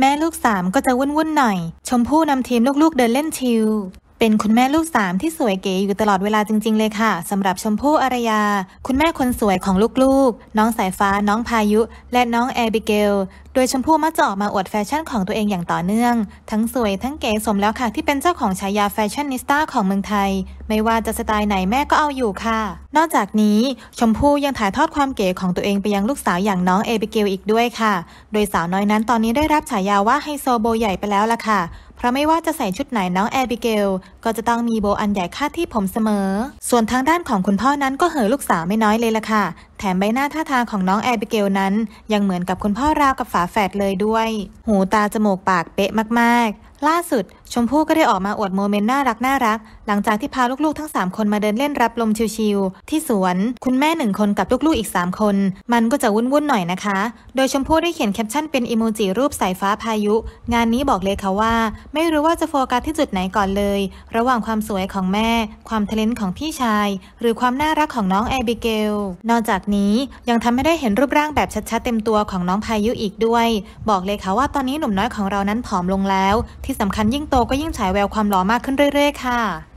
แม่ลูกสามก็จะวุ่นๆหน่อย ชมพู่นำทีมลูกๆเดินเล่นชิลเป็นคุณแม่ลูกสามที่สวยเก๋อยู่ตลอดเวลาจริงๆเลยค่ะสำหรับชมพู่อารยา คุณแม่คนสวยของลูกๆ น้องสายฟ้าน้องพายุและน้องแอบิเกลโดยชมพู่มักจะออกมาอวดแฟชั่นของตัวเองอย่างต่อเนื่อง ทั้งสวยทั้งเก๋สมแล้วค่ะที่เป็นเจ้าของฉายาแฟชั่นนิสต้าของเมืองไทย ไม่ว่าจะสไตล์ไหนแม่ก็เอาอยู่ค่ะ นอกจากนี้ชมพู่ยังถ่ายทอดความเก๋ของตัวเองไปยังลูกสาวอย่างน้องแอบิเกลอีกด้วยค่ะ โดยสาวน้อยนั้น ตอนนี้ได้รับฉายาว่าไฮโซโบใหญ่ไปแล้วล่ะค่ะราะไม่ว่าจะใส่ชุดไหนน้องแอบิเกลก็จะต้องมีโบอันใหญ่คาดที่ผมเสมอ ส่วนทางด้านของคุณพ่อนั้นก็เหอลูกสาวไม่น้อยเลยล่ะค่ะแมใบหน้าท่าทางของน้องแอบิเกลนั้น ยังเหมือนกับคุณพ่อราวกับฝาแฝดเลยด้วย หูตาจมูกปากเป๊ะมากๆ ล่าสุด ชมพู่ก็ได้ออกมาอวดโมเมนต์น่ารักน่ารัก หลังจากที่พาลูกๆทั้ง 3 คนมาเดินเล่นรับลมชิวๆที่สวน คุณแม่หนึ่งคนกับลูกๆอีก 3 คน มันก็จะวุ่นๆหน่อยนะคะ โดยชมพู่ได้เขียนแคปชั่นเป็นอิโมจิรูปสายฟ้าพายุ งานนี้บอกเลยค่ะว่า ไม่รู้ว่าจะโฟกัสที่จุดไหนก่อนเลย ระหว่างความสวยของแม่ ความเทเลนต์ของพี่ชาย หรือความน่ารักของน้องแอบิเกลนอกจากนนี้ยังทำให้ได้เห็นรูปร่างแบบชัดๆเต็มตัวของน้องพายุอีกด้วย บอกเลยค่ะว่าตอนนี้หนุ่มน้อยของเรานั้นผอมลงแล้ว ที่สำคัญยิ่งโตก็ยิ่งฉายแววความหล่อมากขึ้นเรื่อยๆค่ะ